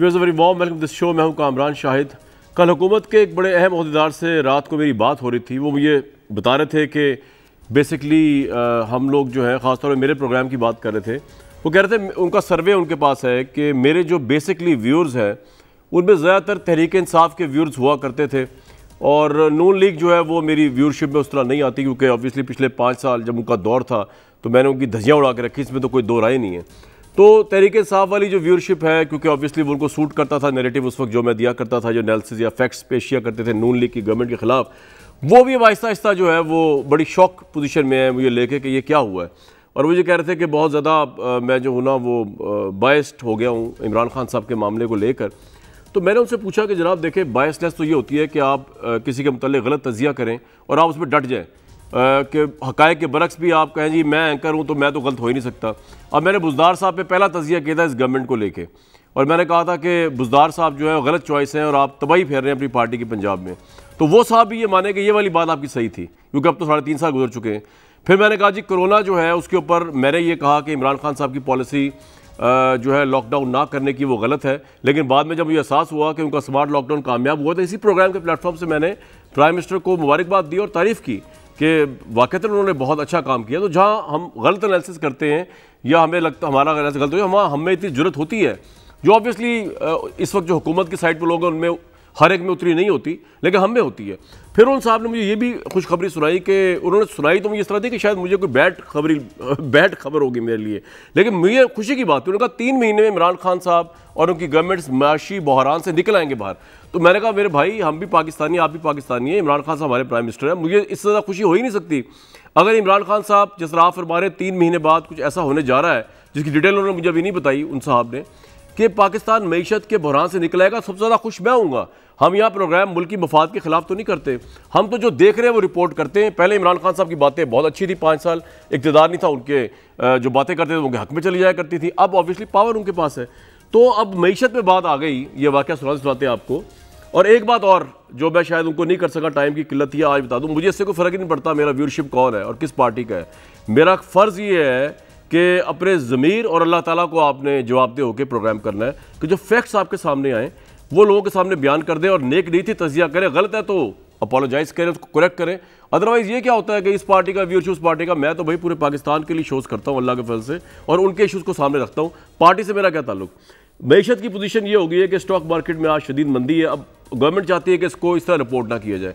Views very warm welcome this show मैं हूं कामरान शाहिद कल हुकूमत के एक बड़े अहम अहदेदार से रात को मेरी बात हो रही थी वो मुझे बता रहे थे कि बेसिकली हम लोग जो है ख़ासतौर पर मेरे प्रोग्राम की बात कर रहे थे वो कह रहे थे उनका सर्वे उनके पास है कि मेरे जो बेसिकली व्यूर्स हैं उनमें ज़्यादातर तहरीक इंसाफ के व्यूर्स हुआ करते थे और नून लीग जो है वो मेरी व्यूरशिप में उस तरह नहीं आती क्योंकि ऑब्वियसली पिछले पाँच साल जब उनका दौर था तो मैंने उनकी धजियाँ उड़ा के रखी इसमें तो कोई दो राय नहीं है तो तरीके साहब वाली जो व्यूरशिप है क्योंकि ऑब्वियसली वो उनको सूट करता था नेरेटिव उस वक्त जो मैं दिया करता था जो एनालिसिस या फैक्ट्स पेश किया करते थे नून लीग की गवर्नमेंट के खिलाफ वो भी आहिस्ता आहिस्ता जो है वो बड़ी शौक पोजीशन में है मुझे लेके कि ये क्या हुआ है और मुझे कह रहे थे कि बहुत ज़्यादा मैं जो हूँ ना वो बायस्ड हो गया हूँ इमरान खान साहब के मामले को लेकर तो मैंने उनसे पूछा कि जनाब देखें बायसनेस तो ये होती है कि आप किसी के मतलब गलत तजिया करें और आप उस पर डट जाएँ के हक़ के बरक्स भी आप कहें जी मैं एंकर हूँ तो मैं तो गलत हो ही नहीं सकता अब मैंने बुजदार साहब पे पहला तजिया किया था इस गवर्नमेंट को लेके और मैंने कहा था कि बुजदार साहब जो है गलत चॉइस हैं और आप तबाही फेर रहे हैं अपनी पार्टी की पंजाब में तो वो साहब भी ये माने कि ये वाली बात आपकी सही थी क्योंकि अब तो साढ़े तीन साल गुजर चुके हैं फिर मैंने कहा जी कोरोना जो है उसके ऊपर मैंने ये कहा कि इमरान खान साहब की पॉलिसी जो है लॉकडाउन ना करने की वो गलत है लेकिन बाद में जब मुझे एहसास हुआ कि उनका स्मार्ट लॉकडाउन कामयाब हुआ तो इसी प्रोग्राम के प्लेटफॉर्म से मैंने प्राइम मिनिस्टर को मुबारकबाद दी और तारीफ़ की कि वाकई उन्होंने बहुत अच्छा काम किया तो जहाँ हम गलत एनालिसिस करते हैं या हमें लगता हमारा एनालिसिस गलत हो गया हमें इतनी जरूरत होती है जो ऑब्वियसली इस वक्त जो हुकूमत की साइड पर लोग हैं उनमें हर एक में उतनी नहीं होती लेकिन हम में होती है फिर उन साहब ने मुझे ये भी खुशखबरी सुनाई कि उन्होंने सुनाई तो मुझे इस तरह थी कि शायद मुझे कोई बैड खबरी बैड खबर होगी मेरे लिए लेकिन मुझे खुशी की बात थी उन्होंने कहा तीन महीने में इमरान खान साहब और उनकी गवर्नमेंट्स माशी बहरान से निकल आएंगे बाहर तो मैंने कहा मेरे भाई हम भी पाकिस्तानी आप भी पाकिस्तानी हैं इमरान खान साहब हमारे प्राइम मिनिस्टर हैं मुझे इससे ज़्यादा खुशी हो ही नहीं सकती अगर इमरान खान साहब जिस तरह फरमा तीन महीने बाद कुछ ऐसा होने जा रहा है जिसकी डिटेल उन्होंने मुझे अभी नहीं बताई उन साहब ने कि पाकिस्तान मीशत के बहरान से निकलेगा सबसे ज़्यादा खुश मैं हूँगा हम यहाँ प्रोग्राम मुल्क की मफाद के खिलाफ तो नहीं करते हम तो जो देख रहे हैं वो रिपोर्ट करते हैं पहले इमरान खान साहब की बातें बहुत अच्छी थी पाँच साल इकतदार नहीं था उनके जो बातें करते थे उनके हक में चली जाया करती थी अब ऑब्वियसली पावर उनके पास है तो अब मीशत में बात आ गई ये वाक्य सुनाते सुनाते आपको और एक बात और जो मैं शायद उनको नहीं कर सका टाइम की किल्लत या आज बता दूँ मुझे इससे कोई फ़र्क ही नहीं पड़ता मेरा व्यूरशिप कौन है और किस पार्टी का है मेरा फ़र्ज़ ये है कि अपने ज़मीर और अल्लाह ताला को आपने जवाबदेह होकर प्रोग्राम करना है कि जो फैक्ट्स आपके सामने आएँ वो लोगों के सामने बयान कर दें और नेक थी तजिया करें गलत है तो अपोलोजाइज करें उसको करेक्ट करें अदरवाइज ये क्या होता है कि इस पार्टी का व्यू पार्टी का मैं तो भाई पूरे पाकिस्तान के लिए शोज़ करता हूँ अल्लाह के फल से और उनके इशूज़ को सामने रखता हूँ पार्टी से मेरा क्या ताल्लुक मीशत की पोजीशन ये हो गई है कि स्टॉक मार्केट में आज शदीद मंदी है अब गवर्नमेंट चाहती है कि इसको इस तरह रिपोर्ट ना किया जाए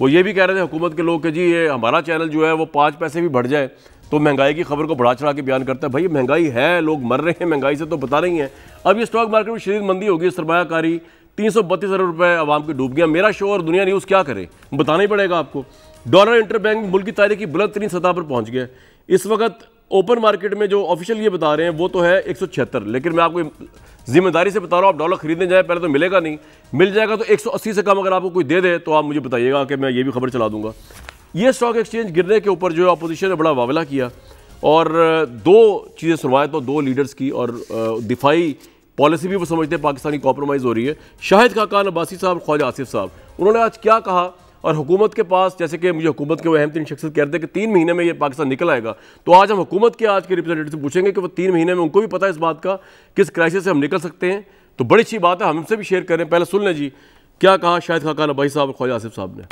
वो ये भी कह रहे थे हुकूमत के लोग के जी ये हमारा चैनल जो है वो पाँच पैसे भी बढ़ जाए तो महंगाई की खबर को बढ़ा चढ़ा के बयान करता है भाई महंगाई है लोग मर रहे हैं महंगाई से तो बता रही हैं अब ये स्टॉक मार्केट में शरीर मंदी होगी सरमाकारी तीन सौ बत्तीस अरब रुपये आवाम की डूब गया मेरा शो और दुनिया न्यूज़ क्या करे बताना ही पड़ेगा आपको डॉलर इंटरबैंक मुल्क की तारीख की बुलंद तरीन सतह पर पहुँच गया इस वक्त ओपन मार्केट में जो ऑफिशियल ये बता रहे हैं वो तो है एक सौ छिहत्तर लेकिन मैं आपको जिम्मेदारी से बता रहा हूँ आप डॉलर खरीदने जाए पहले तो मिलेगा नहीं मिल जाएगा तो एक सौ अस्सी से कम अगर आपको कोई दे दे तो आप मुझे बताइएगा कि मैं ये भी खबर चला दूंगा ये स्टॉक एक्सचेंज गिरने के ऊपर जो है अपोजिशन ने बड़ा वावला किया और दो चीज़ें सुनवाए तो दो लीडर्स की और दिफाई पॉलिसी भी वो समझते हैं पाकिस्तानी कॉम्प्रोमाइज़ हो रही है शाहिद खाकान अब्बासी साहब ख्वाजा आसिफ साहब उन्होंने आज क्या कहा और हुकूमत के पास जैसे कि मुझे हुकूमत के वो अहम तीन शख्सियत कहते हैं कि तीन महीने में ये पाकिस्तान निकल आएगा तो आज हम हुकूमत के आज के रिप्रेजेंटेटिव से पूछेंगे कि वो तीन महीने में उनको भी पता है इस बात का किस क्राइसिस से हम निकल सकते हैं तो बड़ी अच्छी बात है हमसे भी शेयर करें पहले सुन लें जी क्या कहा शाहिद खाकान अब्बासी साहब और ख्वाजा आसिफ साहब ने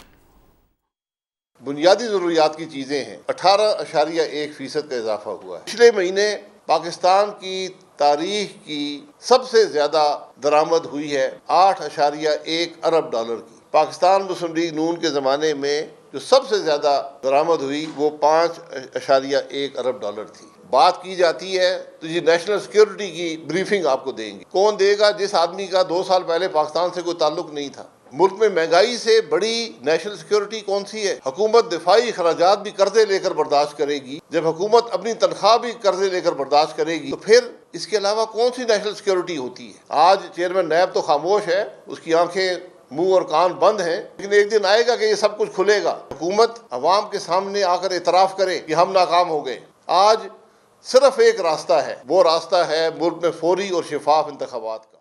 बुनियादी ज़रूरियात की चीज़ें हैं अठारह अशारिया एक फीसद का इजाफा हुआ है पिछले महीने पाकिस्तान की तारीख की सबसे ज़्यादा दरामद हुई है आठ अशारिया एक अरब डॉलर की पाकिस्तान मुस्लिम लीग नून के ज़माने में जो सबसे ज़्यादा दरामद हुई वो पाँच अशारिया एक अरब डॉलर थी बात की जाती है तो ये नेशनल सिक्योरिटी की ब्रीफिंग आपको देंगे कौन देगा जिस आदमी का दो साल पहले पाकिस्तान से कोई ताल्लुक नहीं था मुल्क में महंगाई से बड़ी नेशनल सिक्योरिटी कौन सी है हुकूमत दिफाई अखराज भी कर्जे लेकर बर्दाश्त करेगी जब हुकूमत अपनी तनख्वाह भी कर्जे लेकर बर्दाश्त करेगी तो फिर इसके अलावा कौन सी नेशनल सिक्योरिटी होती है आज चेयरमैन नैब तो खामोश है उसकी आंखें मुंह और कान बंद हैं लेकिन एक दिन आएगा कि ये सब कुछ खुलेगा हुकूमत अवाम के सामने आकर एतराफ़ करे कि हम नाकाम हो गए आज सिर्फ एक रास्ता है वो रास्ता है मुल्क में फौरी और शिफाफ इंतबात का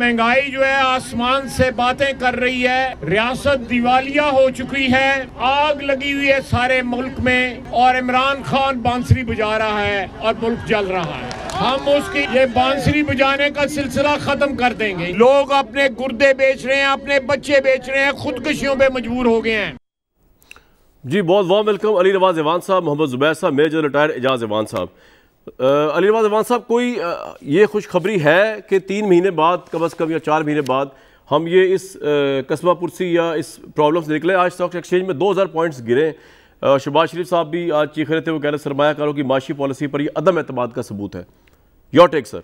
महंगाई जो है आसमान से बातें कर रही है रियासत दिवालिया हो चुकी है आग लगी हुई है सारे मुल्क में और इमरान खान बांसुरी बजा रहा है और मुल्क जल रहा है हम उसकी ये बांसुरी बजाने का सिलसिला खत्म कर देंगे लोग अपने गुर्दे बेच रहे हैं अपने बच्चे बेच रहे हैं खुदकुशियों पे मजबूर हो गए हैं जी बहुत बहुत वेलकम अली नवाज इवान साहब मोहम्मद जुबैर साहब मेजर रिटायर एजाज इवान साहब अलीबाद अवान साहब कोई आ, ये खुशखबरी है कि तीन महीने बाद कम अज़ कम या चार महीने बाद हम ये इस कस्बा पुरसी या इस प्रॉब्लम से निकले आज स्टॉक एक्सचेंज में 2000 पॉइंट्स गिरे शबाज शरीफ साहब भी आज चीख रहे थे वो कह रहे सरमाकारों की माशी पॉलिसी पर यह अदम अतमाद का सबूत है योर टेक सर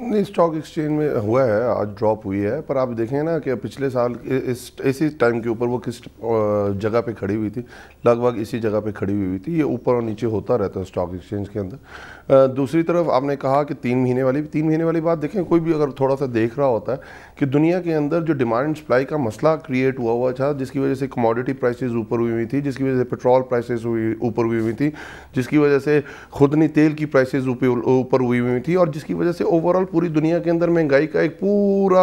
नहीं स्टॉक एक्सचेंज में हुआ है आज ड्रॉप हुई है पर आप देखें ना कि पिछले साल इस इसी टाइम के ऊपर वो किस जगह पे खड़ी हुई थी लगभग इसी जगह पे खड़ी हुई हुई थी ये ऊपर और नीचे होता रहता है स्टॉक एक्सचेंज के अंदर दूसरी तरफ आपने कहा कि तीन महीने वाली तीन महीने वाली बात देखें कोई भी अगर थोड़ा सा देख रहा होता है कि दुनिया के अंदर जो डिमांड सप्लाई का मसला क्रिएट हुआ हुआ था जिसकी वजह से कमोडिटी प्राइसेज ऊपर हुई हुई थी जिसकी वजह से पेट्रोल प्राइसेज ऊपर हुई हुई थी जिसकी वजह से खुदनी तेल की प्राइसेज ऊपर हुई हुई थी और जिसकी वजह से ओवरऑल पूरी दुनिया के अंदर महंगाई का एक पूरा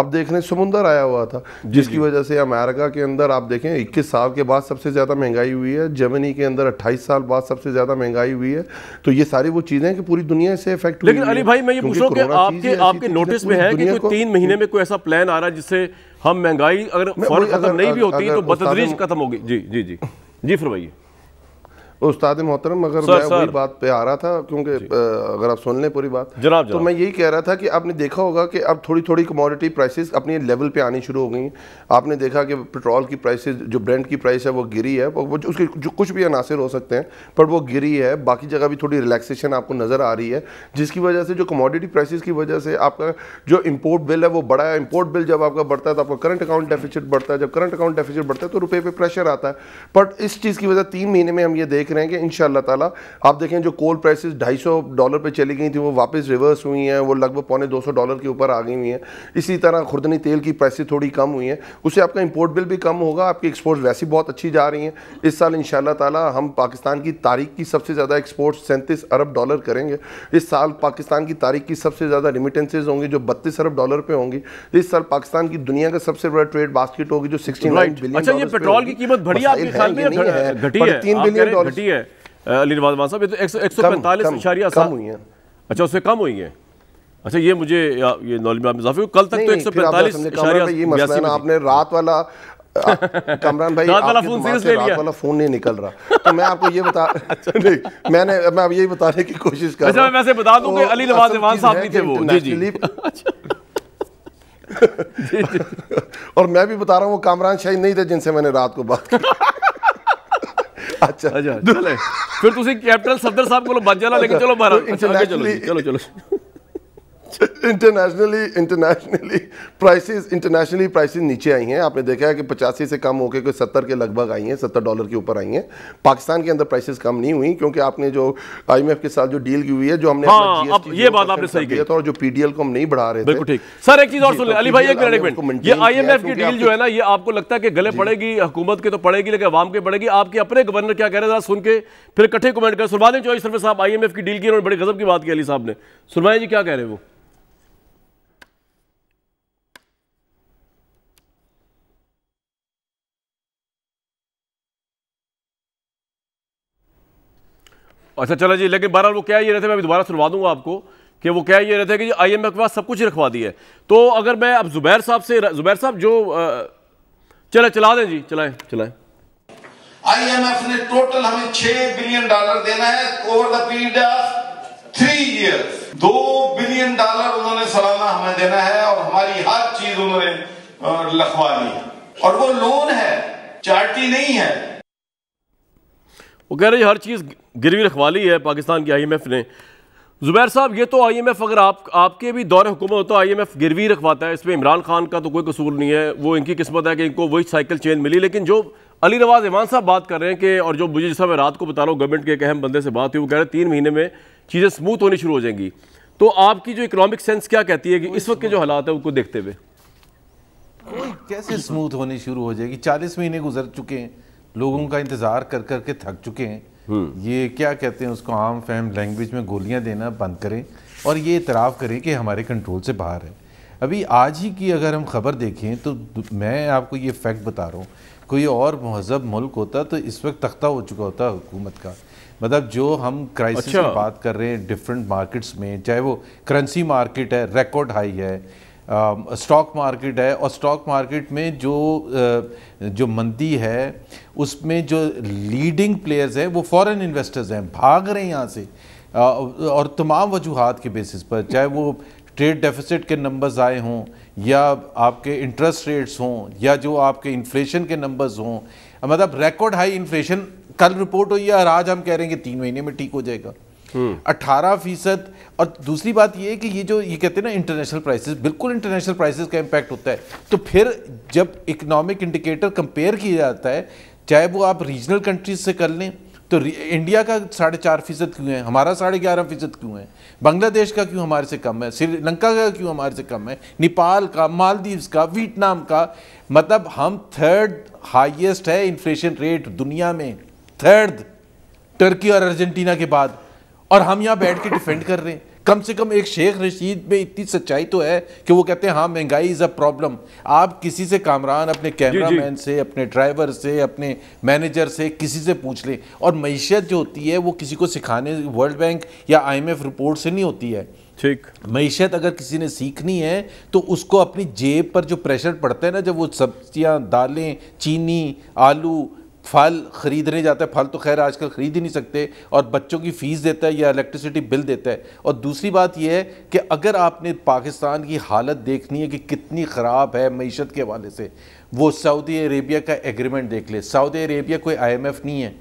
आप देख रहे हैं समुंदर आया हुआ था जिसकी वजह से अमेरिका के अंदर आप देखें इक्कीस साल के बाद सबसे ज़्यादा महंगाई हुई है जर्मनी के अंदर अट्ठाईस साल बाद सबसे ज़्यादा महंगाई हुई है तो ये सारी वो चीज़ें कि पूरी दुनिया से इफेक्ट लेकिन अली भाई मैं ये पूछ रहा हूँ आपके आपके नोटिस में है कि कोई तीन महीने में कोई ऐसा प्लान आ रहा है जिससे हम महंगाई अगर खत्म नहीं भी होती तो बदतरीज खत्म होगी जी जी जी जी फरमाइए उस्ताद मोहतरम अगर मैं वही बात पे आ रहा था क्योंकि अगर आप सुन लें पूरी बात जनाब तो मैं यही कह रहा था कि आपने देखा होगा कि अब थोड़ी थोड़ी कमोडिटी प्राइसेस अपने लेवल पे आनी शुरू हो गई आपने देखा कि पेट्रोल की प्राइसेस जो ब्रांड की प्राइस है वो गिरी है वो उसके जो कुछ भी अनासर हो सकते हैं पर वो गिरी है बाकी जगह भी थोड़ी रिलैक्सेशन आपको नज़र आ रही है जिसकी वजह से जो कमोडिटी प्राइसिस की वजह से आपका जो इम्पोर्ट बिल है वो बड़ा है इम्पोर्ट बिल जब आपका बढ़ता है तो आपका करंट अकाउंट डेफिसिट बढ़ता है जब करंट अकाउंट डेफिसिट बढ़ता है तो रुपये पे प्रेशर आता है बट इस चीज़ की वजह तीन महीने में हम ये देख कि इन ताला आप देखें जो कोल प्राइसेस 250 डॉलर पे चली गई थी वो वापस रिवर्स हुई हैं वो लगभग पौने 200 डॉलर के ऊपर आ गई हुई हैं इसी तरह खुर्दनी तेल की प्राइसेस थोड़ी कम हुई हैं उससे आपका इंपोर्ट बिल भी कम होगा आपकी एक्सपोर्ट वैसी बहुत अच्छी जा रही हैं इस साल इन ताला हम पाकिस्तान की तारीख की सबसे ज़्यादा एक्सपोर्ट सैंतीस अरब डॉलर करेंगे इस साल पाकिस्तान की तारीख की सबसे ज़्यादा रिमिटेंसेज होंगी जो बत्तीस अरब डॉलर पर होंगी इस साल पाकिस्तान की दुनिया का सबसे बड़ा ट्रेड बास्केट होगी जो सिक्सटी बिलियन अच्छा ये पेट्रोल की कीमत बढ़ी आपके ख्याल में घटी है तीन बिलियन डॉलर घटी है अली नवाज मान साहब ये तो एक सौ पैंतालीस इशारिया हुई है अच्छा उससे कम हुई है अच्छा ये मुझे ये नॉलेज में इजाफे कल तक तो एक सौ पैंतालीस आपने रात वाला कमरान भाई वाला फोन सीरियस ले लिया वाला फोन नहीं निकल रहा तो मैं आपको ये बता अच्छा। नहीं मैंने मैं यही बताने की कोशिश कर अच्छा मैं वैसे बता दूं कि अली नवाज इमान साहब नहीं थे वो जी जी और मैं भी बता रहा हूँ वो कामरान शाही नहीं थे जिनसे मैंने रात को बात की अच्छा, अच्छा फिर कैप्टन सदर साहब को बाजा ला लेकिन चलो महाराज अच्छा, चलो चलो चलो internationally internationally prices internationally prices नीचे आई हैं आपने देखा है कि पचासी से कम होकर कोई सत्तर के लगभग आई हैं सत्तर डॉलर के ऊपर आई हैं पाकिस्तान के अंदर प्राइसेस कम नहीं हुई क्योंकि आपने जो आईएमएफ के साथ जो डील की हुई है जो हमने हाँ, अब ये बात आपने सही था और जो पीडीएल को हम नहीं बढ़ा रहे बिल्कुल ठीक सर एक चीज और सुन ले तो अली भाई एक मिनट ये आईएमएफ की डील जो है ना ये आपको लगता है कि गले पड़ेगी हुकूमत के तो पड़ेगी लेकिन आवाम के पड़ेगी आपके अपने गवर्नर क्या कह रहे हैं सुन के फिर इकट्ठे कमेंट कर सुनवा दें चौबीस साहब आईएमएफ की डील की उन्होंने बड़ी गजब की बात की अली साहब ने सुनवाए जी क्या कह रहे हैं वो अच्छा चलो जी लेकिन बहरहाल वो क्या ये रहते मैं अभी दोबारा सुनवा दूंगा आपको कि वो क्या ये रहते हैं कि आई एम के पास सब कुछ रखवा दिया है तो अगर मैं अब जुबैर साहब से जुबैर साहब जो चले चला दें जी चलाएं चलाएं आईएमएफ ने टोटल हमें छह बिलियन डॉलर देना है over the period of three years दो बिलियन डॉलर उन्होंने सालाना हमें देना है और हमारी हर चीज उन्होंने लखवा ली और वो लोन है चार्टी नहीं है वो कह रहे हैं हर चीज़ गिरवी रखवा ली है पाकिस्तान की आईएमएफ ने ज़ुबैर साहब ये तो आईएमएफ अगर आप आपके भी दौरे हुकूमत आई एम तो आईएमएफ गिरवी रखवाता है इसमें इमरान खान का तो कोई कसूर नहीं है वो इनकी किस्मत है कि इनको वही साइकिल चेंज मिली लेकिन जो अली नवाज इमान साहब बात कर रहे हैं कि और जो मुझे जैसा मैं रात को बता रहा हूँ गवर्नमेंट के एक अहम बंदे से बात हुई वो कह रहे हैं तीन महीने में चीज़ें स्मूथ होनी शुरू हो जाएंगी तो आपकी जो इकोनॉमिक सेंस क्या कहती है कि इस वक्त के जो हालात है उनको देखते हुए कैसे स्मूथ होनी शुरू हो जाएगी चालीस महीने गुजर चुके हैं लोगों का इंतजार कर कर के थक चुके हैं हम्म। ये क्या कहते हैं उसको आम फैम लैंग्वेज में गोलियां देना बंद करें और ये इतराफ़ करें कि हमारे कंट्रोल से बाहर है अभी आज ही की अगर हम खबर देखें तो मैं आपको ये फैक्ट बता रहा हूँ कोई और महजब मुल्क होता तो इस वक्त तख्ता हो चुका होता हुकूमत का मतलब जो हम क्राइसिस अच्छा। की बात कर रहे हैं डिफरेंट मार्केट्स में चाहे वो करेंसी मार्केट है रिकॉर्ड हाई है स्टॉक मार्केट है और स्टॉक मार्केट में जो जो मंदी है उसमें जो लीडिंग प्लेयर्स हैं वो फॉरेन इन्वेस्टर्स हैं भाग रहे हैं यहाँ से और तमाम वजूहत के बेसिस पर चाहे वो ट्रेड डेफिसिट के नंबर्स आए हों या आपके इंटरेस्ट रेट्स हों या जो आपके इन्फ्लेशन के नंबर्स हों मतलब रिकॉर्ड हाई इन्फ्लेशन कल रिपोर्ट हुई है और आज हम कह रहे हैं कि तीन महीने में ठीक हो जाएगा हम्म। अट्ठारह फीसद और दूसरी बात ये कि ये जो ये कहते हैं ना इंटरनेशनल प्राइसेस बिल्कुल इंटरनेशनल प्राइसेस का इम्पैक्ट होता है तो फिर जब इकोनॉमिक इंडिकेटर कंपेयर किया जाता है चाहे वो आप रीजनल कंट्रीज से कर लें तो इंडिया का साढ़े चार फीसद क्यों है हमारा साढ़े ग्यारह फीसद क्यों है बांग्लादेश का क्यों हमारे से कम है श्रीलंका का क्यों हमारे से कम है नेपाल का मालदीव्स का वियतनाम का मतलब हम थर्ड हाईएस्ट है इन्फ्लेशन रेट दुनिया में थर्ड टर्की और अर्जेंटीना के बाद और हम यहाँ बैठ के डिफेंड कर रहे हैं कम से कम एक शेख रशीद में इतनी सच्चाई तो है कि वो कहते हैं हाँ महंगाई इज़ अ प्रॉब्लम आप किसी से कामरान अपने कैमरामैन से अपने ड्राइवर से अपने मैनेजर से किसी से पूछ लें और मीशत जो होती है वो किसी को सिखाने वर्ल्ड बैंक या आईएमएफ रिपोर्ट से नहीं होती है ठीक मीशत अगर किसी ने सीखनी है तो उसको अपनी जेब पर जो प्रेशर पड़ता है ना जब वो सब्जियाँ दालें चीनी आलू फल खरीदने जाता है फल तो खैर आजकल ख़रीद ही नहीं सकते और बच्चों की फ़ीस देता है या इलेक्ट्रिसिटी बिल देता है और दूसरी बात यह है कि अगर आपने पाकिस्तान की हालत देखनी है कि कितनी ख़राब है मीशत के हवाले से वो सऊदी अरेबिया का एग्रीमेंट देख ले सऊदी अरेबिया कोई एफ़ नहीं है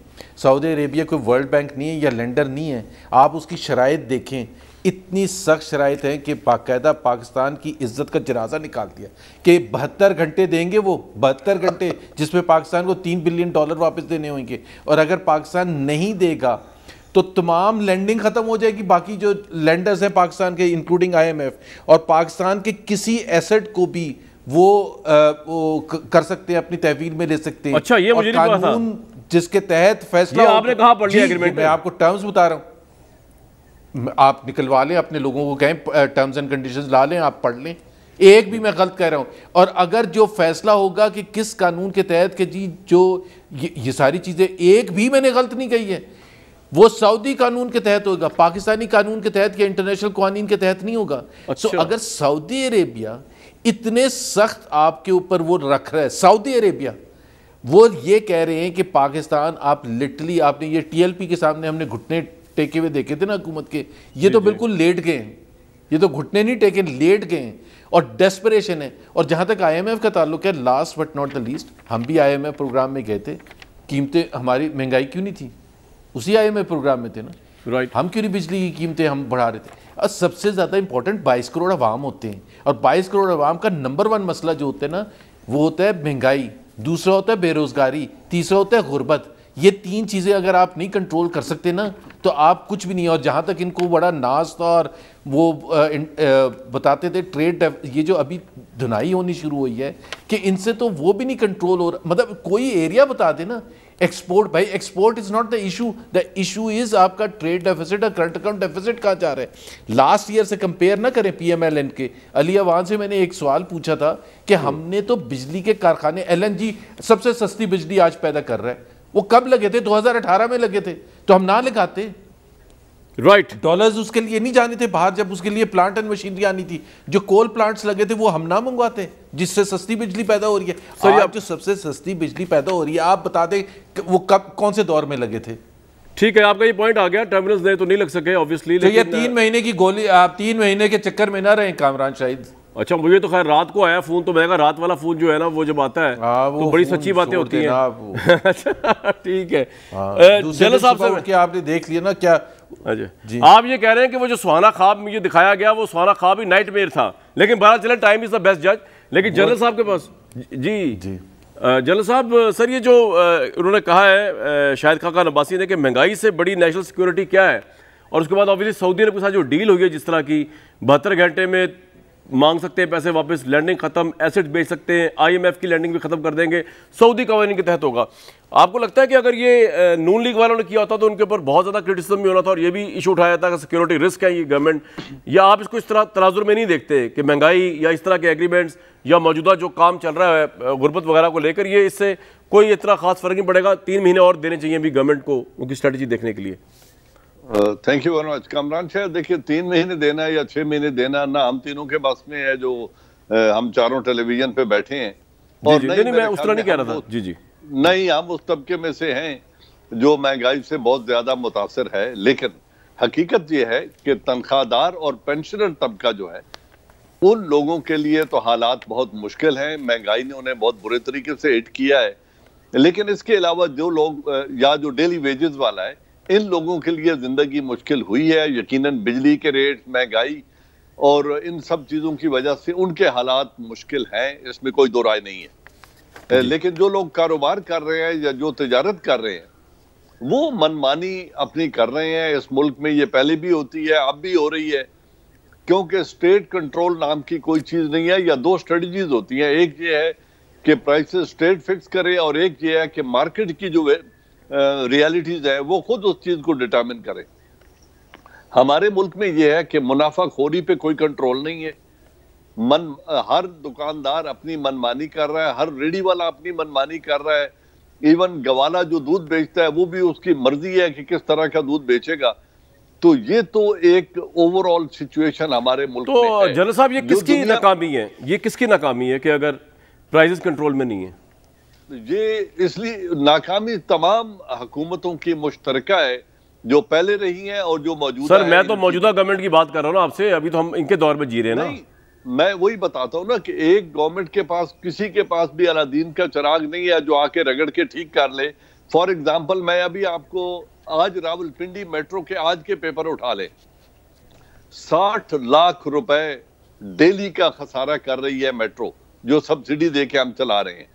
सऊदी अरेबिया कोई वर्ल्ड बैंक नहीं है या लेंडर नहीं है आप उसकी शराइ देखें इतनी सख्त शराय हैं कि बाकायदा पाकिस्तान की इज्जत का जनाजा निकाल दिया कि बहत्तर घंटे देंगे वो बहत्तर घंटे जिसमें पाकिस्तान को तीन बिलियन डॉलर वापस देने होंगे और अगर पाकिस्तान नहीं देगा तो तमाम लैंडिंग ख़त्म हो जाएगी बाकी जो लैंडर्स हैं पाकिस्तान के इंक्लूडिंग आईएमएफ और पाकिस्तान के किसी एसेट को भी वो, आ, वो कर सकते हैं अपनी तहवील में ले सकते हैं अच्छा ये मुझे नहीं पता था जिसके तहत फैसला आपने कहा पढ़ लिया मैं आपको टर्म्स बता रहा हूँ आप निकलवा लें अपने लोगों को कहें टर्म्स एंड कंडीशंस ला लें आप पढ़ लें एक भी मैं गलत कह रहा हूं और अगर जो फैसला होगा कि किस कानून के तहत कि जी जो ये, ये सारी चीज़ें एक भी मैंने गलत नहीं कही है वो सऊदी कानून के तहत होगा पाकिस्तानी कानून के तहत या इंटरनेशनल कानून के तहत नहीं होगा अच्छा। सो अगर सऊदी अरेबिया इतने सख्त आपके ऊपर वो रख रहा है सऊदी अरेबिया वो ये कह रहे हैं कि पाकिस्तान आप लिटली आपने ये टीएलपी के सामने हमने घुटने टेके हुए देखे थे ना हुकूमत के ये तो बिल्कुल लेट गए हैं ये तो घुटने नहीं टेके लेट गए हैं और डेस्परेशन है और जहाँ तक आईएमएफ का ताल्लुक है last but not the least हम भी आईएमएफ प्रोग्राम में गए थे कीमतें हमारी महंगाई क्यों नहीं थी उसी आईएमएफ प्रोग्राम में थे ना राइट right. हम क्यों नहीं बिजली की कीमतें हम बढ़ा रहे थे और सबसे ज़्यादा इंपॉर्टेंट बाईस करोड़ अवाम होते हैं और बाईस करोड़ अवाम का नंबर वन मसला जो होता है ना वो होता है महंगाई दूसरा होता है बेरोज़गारी तीसरा होता है गुर्बत ये तीन चीज़ें अगर आप नहीं कंट्रोल कर सकते ना तो आप कुछ भी नहीं और जहाँ तक इनको बड़ा नाज था और वो आ, इन, आ, बताते थे ट्रेड ये जो अभी धुनाई होनी शुरू हुई है कि इनसे तो वो भी नहीं कंट्रोल हो रहा मतलब कोई एरिया बता देना एक्सपोर्ट भाई export is not the issue the issue is आपका ट्रेड डेफिसिट और करंट अकाउंट डेफिसिट कहाँ जा रहा है लास्ट ईयर से कंपेयर ना करें पी एम एल एन के अलिया वहाँ से मैंने एक सवाल पूछा था कि हम्म। हमने तो बिजली के कारखाने एल एन जी सबसे सस्ती बिजली आज पैदा कर रहा है वो कब लगे थे 2018 में लगे थे तो हम ना लगाते राइट right. डॉलर्स उसके लिए नहीं जाने थे बाहर जब उसके लिए प्लांट एंड मशीनरी आनी थी जो कोल प्लांट्स लगे थे वो हम ना मंगवाते जिससे सस्ती बिजली पैदा हो रही है सर आप जो सबसे सस्ती बिजली पैदा हो रही है आप बता दें वो कब कौन से दौर में लगे थे ठीक है आपका ये पॉइंट आ गया टर्मिनल्स नहीं तो नहीं लग सके ऑब्वियसली तो ये तीन uh, महीने की गोली आप तीन महीने के चक्कर में ना रहे कामरान शाहिद अच्छा मुझे तो खैर रात को आया फ़ोन तो मैं कहा रात वाला फ़ोन जो है ना वो जब आता है आ, हाँ, वो तो बड़ी सच्ची बातें होती हैं अच्छा, ठीक है चलो हाँ, साहब से आपने देख लिया ना क्या अच्छा, जी आप ये कह रहे हैं कि वो जो सुहाना खाब मुझे दिखाया गया वो सुहाना खाब ही नाइट मेयर था लेकिन बहरा चले टाइम इज़ द बेस्ट जज लेकिन जनरल साहब के पास जी जी जनरल साहब सर ये जो उन्होंने कहा है शायद खाका नब्बासी ने कि महंगाई से बड़ी नेशनल सिक्योरिटी क्या है और उसके बाद ऑब्वियसली सऊदी अरब के साथ जो डील हुई है जिस तरह की बहत्तर घंटे में मांग सकते हैं पैसे वापस लैंडिंग खत्म एसेट बेच सकते हैं आईएमएफ की लैंडिंग भी खत्म कर देंगे सऊदी कवानी के तहत होगा आपको लगता है कि अगर ये नून लीग वालों ने किया होता तो उनके ऊपर बहुत ज़्यादा क्रिटिसिज्म भी होना था और ये भी इशू उठाया था कि सिक्योरिटी रिस्क है ये गवर्नमेंट या आप इसको इस तरह तराजुर में नहीं देखते कि महंगाई या इस तरह के एग्रीमेंट्स या मौजूदा जो काम चल रहा है गुर्बत वगैरह को लेकर ये इससे कोई इतना खास फर्क नहीं पड़ेगा तीन महीने और देने चाहिए भी गवर्नमेंट को उनकी स्ट्रेटेजी देखने के लिए thank you very much Kamran Shah देखिए तीन महीने देना या छह महीने देना ना हम तीनों के पास में है जो हम चारों टेलीविजन पे बैठे हैं और जी, नहीं, नहीं मैं उस तरह नहीं कह रहा था जी जी नहीं हम उस तबके में से हैं जो महंगाई से बहुत ज़्यादा मुतासर है लेकिन हकीकत यह है कि तनख्वाहदार और पेंशनर तबका जो है उन लोगों के लिए तो हालात बहुत मुश्किल हैं महंगाई ने उन्हें बहुत बुरे तरीके से हिट किया है लेकिन इसके अलावा जो लोग या जो डेली वेजेस वाला है इन लोगों के लिए ज़िंदगी मुश्किल हुई है यकीनन बिजली के रेट महंगाई और इन सब चीज़ों की वजह से उनके हालात मुश्किल हैं इसमें कोई दो राय नहीं है लेकिन जो लोग कारोबार कर रहे हैं या जो तजारत कर रहे हैं वो मनमानी अपनी कर रहे हैं इस मुल्क में ये पहले भी होती है अब भी हो रही है क्योंकि स्टेट कंट्रोल नाम की कोई चीज़ नहीं है या दो स्ट्रेटजीज होती हैं एक ये है कि प्राइसेस स्टेट फिक्स करे और एक ये है कि मार्केट की जो रियलिटीज है वो खुद उस चीज को डिटर्मिन करें हमारे मुल्क में यह है कि मुनाफाखोरी पे कोई कंट्रोल नहीं है मन हर दुकानदार अपनी मनमानी कर रहा है हर रेडी वाला अपनी मनमानी कर रहा है इवन गवाला जो दूध बेचता है वो भी उसकी मर्जी है कि किस तरह का दूध बेचेगा तो ये तो एक ओवरऑल सिचुएशन हमारे मुल्क तो में है। जनरल साहब ये किसकी नाकामी है ये किसकी नाकामी है कि अगर प्राइजेस कंट्रोल में नहीं है ये इसलिए नाकामी तमाम हुकूमतों की मुश्तर है जो पहले रही हैं और जो मौजूद सर मैं तो मौजूदा गवर्नमेंट की बात कर रहा हूँ आपसे अभी तो हम इनके दौर में जी रहे हैं ना मैं वही बताता हूँ ना कि एक गवर्नमेंट के पास किसी के पास भी अलादीन का चराग नहीं है जो आके रगड़ के ठीक कर ले फॉर एग्जाम्पल मैं अभी आपको आज रावलपिंडी मेट्रो के आज के पेपर उठा ले साठ लाख रुपए डेली का खसारा कर रही है मेट्रो जो सब्सिडी दे के हम चला रहे हैं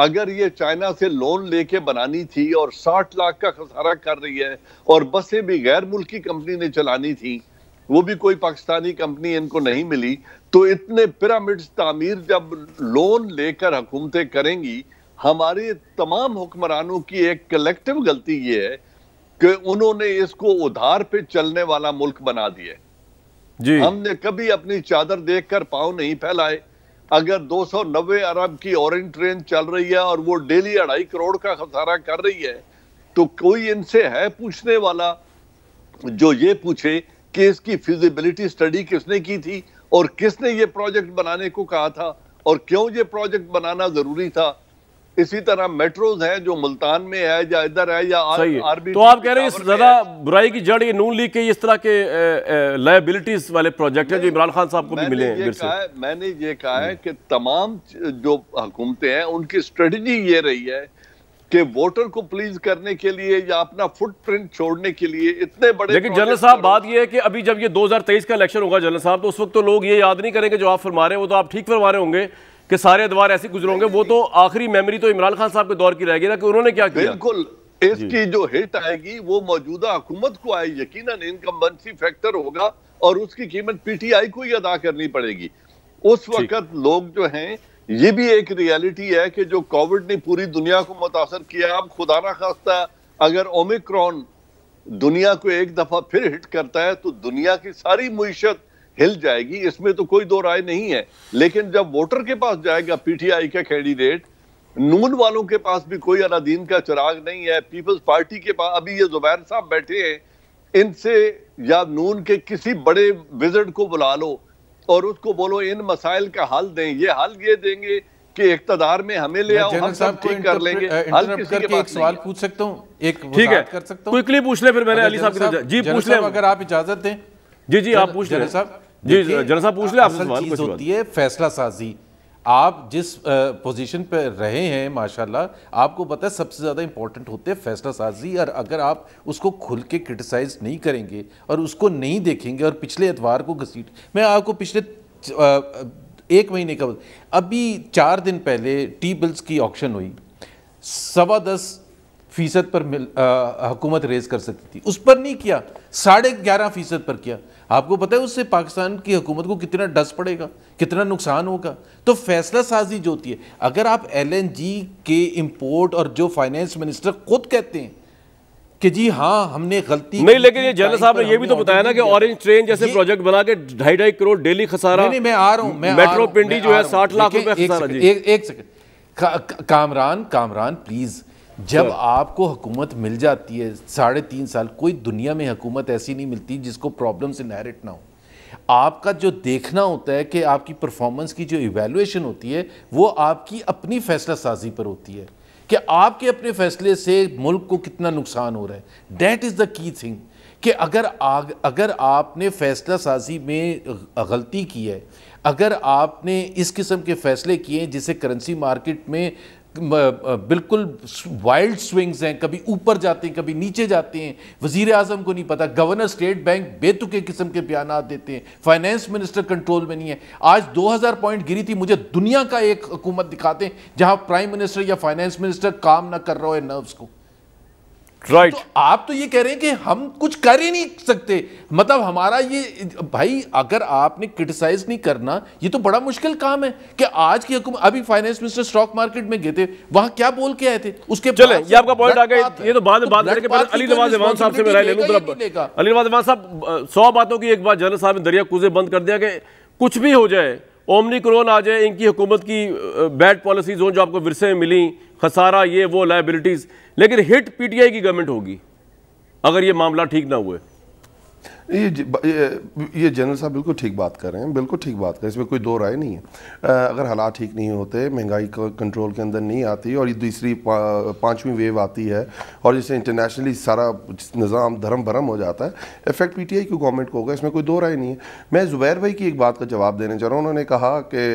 अगर ये चाइना से लोन लेके बनानी थी और 60 लाख का खसारा कर रही है और बसें भी गैर मुल्की कंपनी ने चलानी थी वो भी कोई पाकिस्तानी कंपनी इनको नहीं मिली तो इतने पिरामिड्स तामीर जब लोन लेकर हुकूमतें करेंगी हमारे तमाम हुक्मरानों की एक कलेक्टिव गलती ये है कि उन्होंने इसको उधार पे चलने वाला मुल्क बना दिया जी हमने कभी अपनी चादर देखकर पाँव नहीं फैलाए अगर दो अरब की ऑरेंज ट्रेन चल रही है और वो डेली अढ़ाई करोड़ का खसारा कर रही है तो कोई इनसे है पूछने वाला जो ये पूछे कि इसकी फिजिबिलिटी स्टडी किसने की थी और किसने ये प्रोजेक्ट बनाने को कहा था और क्यों ये प्रोजेक्ट बनाना जरूरी था इसी तरह मेट्रोज हैं जो मुल्तान में है या इधर है या आर, है। आरबी तो आप कह रहे हैं ज्यादा बुराई की जड़ ये नून लीग के इस तरह के लाइबिलिटीज वाले प्रोजेक्ट हैं जो इमरान खान साहब को भी मिले हैं है, मैंने ये कहा है हम्म। कि तमाम जो हुकूमतें हैं उनकी स्ट्रेटजी ये रही है कि वोटर को प्लीज करने के लिए या अपना फुटप्रिंट छोड़ने के लिए इतने बड़े लेकिन जनरल साहब बात यह है कि अभी जब ये 2023 का इलेक्शन होगा जनरल साहब तो उस वक्त तो लोग ये याद नहीं करेंगे जो आप फरमा रहे हैं वो तो आप ठीक फरमा रहे होंगे कि सारे अदवार ऐसे गुजरे वो तो आखिरी मेमोरी तो इमरान खान साहब के दौर की रह गई ना कि उन्होंने क्या किया बिल्कुल इसकी जो हिट आएगी वो मौजूदा हुकूमत को आए यकीन इनकम्बेंसी फैक्टर होगा और उसकी कीमत पीटीआई को ही अदा करनी पड़ेगी उस वक्त लोग जो हैं ये भी एक रियलिटी है कि जो कोविड ने पूरी दुनिया को मुतासर किया अब खुदा ना खास्ता अगर ओमिक्रॉन दुनिया को एक दफा फिर हिट करता है तो दुनिया की सारी मीशत हिल जाएगी इसमें तो कोई दो राय नहीं है लेकिन जब वोटर के पास जाएगा पीटीआई का कैंडिडेट नून वालों के पास भी कोई अनादीन का चिराग नहीं है पीपल्स पार्टी के पास अभी ये जुबैर साहब बैठे हैं इनसे या नून के किसी बड़े विजिट को बुला लो और उसको बोलो इन मसाइल का हल दें ये हल ये देंगे कि इकतदार में हमें ले आओ हम सब ठीक कर लेंगे हल करके एक सवाल पूछ सकता हूँ एक ठीक है कर सकता हूँ क्विकली पूछ ले फिर मैंने अली साहब जी पूछ ले अगर आप इजाजत दें जी जी आप पूछ ले साहब जी पूछ ले सवाल कुछ होती है फैसला साजी आप जिस पोजीशन पर रहे हैं माशाल्लाह आपको पता है सबसे ज़्यादा इम्पोर्टेंट होते हैं फैसला साजी और अगर आप उसको खुल के क्रिटिसाइज़ नहीं करेंगे और उसको नहीं देखेंगे और पिछले एतवार को घसीट मैं आपको पिछले एक महीने का अभी चार दिन पहले टी बिल्स की ऑक्शन हुई सवा दस फीसद पर मिल हुकूमत रेज कर सकती थी उस पर नहीं किया साढ़े ग्यारह फीसद पर किया आपको पता है उससे पाकिस्तान की हुकूमत को कितना डस पड़ेगा कितना नुकसान होगा तो फैसला साजी जो होती है अगर आप एलएनजी के इम्पोर्ट और जो फाइनेंस मिनिस्टर खुद कहते हैं कि जी हाँ हमने गलती नहीं लेकिन ये जनरल साहब ने ये भी तो बताया ना कि ऑरेंज ट्रेन जैसे प्रोजेक्ट बना के ढाई ढाई करोड़ डेली खसारा नहीं मैं आ रहा हूँ मेट्रो पिंडी जो है साठ लाख रुपए कामरान कामरान प्लीज़ जब आपको हुकूमत मिल जाती है साढ़े तीन साल कोई दुनिया में हुकूमत ऐसी नहीं मिलती जिसको प्रॉब्लम से नहरेट ना हो आपका जो देखना होता है कि आपकी परफॉर्मेंस की जो इवेलुएशन होती है वो आपकी अपनी फैसला साजी पर होती है कि आपके अपने फैसले से मुल्क को कितना नुकसान हो रहा है that is the key thing कि अगर आग अगर आपने फैसला साजी में गलती की है अगर आपने इस किस्म के फैसले किए जिसे करेंसी मार्केट में बिल्कुल वाइल्ड स्विंग्स हैं कभी ऊपर जाते हैं कभी नीचे जाते हैं वजीर अजम को नहीं पता गवर्नर स्टेट बैंक बेतुके किस्म के बयान देते हैं फाइनेंस मिनिस्टर कंट्रोल में नहीं है आज 2000 पॉइंट गिरी थी मुझे दुनिया का एक हुकूमत दिखाते हैं जहां प्राइम मिनिस्टर या फाइनेंस मिनिस्टर काम ना कर रहा हो नर्व्स को राइट right. तो आप तो ये कह रहे हैं कि हम कुछ कर ही नहीं सकते मतलब हमारा ये भाई अगर आपने क्रिटिसाइज नहीं करना ये तो बड़ा मुश्किल काम है कि आज की हुकूमत अभी फाइनेंस मिनिस्टर स्टॉक मार्केट में गए थे वहां क्या बोल के आए थे उसके चले ये आपका पॉइंट आ गया ये तो बाद में तो बात करके तो अली नवाज इमाम साहब से मैं राय ले लूँ अली नवाज इमाम साहब सौ बातों की एक बात जनरल साहब ने दरिया कूजे बंद कर दिया कि कुछ भी हो जाए ओमनी क्रोन आ जाए इनकी हुकूमत की बैड पॉलिसीज़ हों जो आपको विरसे में मिली खसारा ये वो लाइबिलिटीज़ लेकिन हिट पीटीआई की गवर्नमेंट होगी अगर ये मामला ठीक ना हुए ये ये जनरल साहब बिल्कुल ठीक बात कर रहे हैं बिल्कुल ठीक बात कर रहे हैं इसमें कोई दो राय नहीं है अगर हालात ठीक नहीं होते महंगाई कंट्रोल के अंदर नहीं आती और ये दूसरी पा, पाँचवीं वेव आती है और जिससे इंटरनेशनली सारा निज़ाम धर्म भरम हो जाता है इफेक्ट पी टी आई की गवर्नमेंट को होगा इसमें कोई दो राय नहीं है मैं ज़ुबैर भाई की एक बात का जवाब देने चाह रहा हूँ उन्होंने कहा कि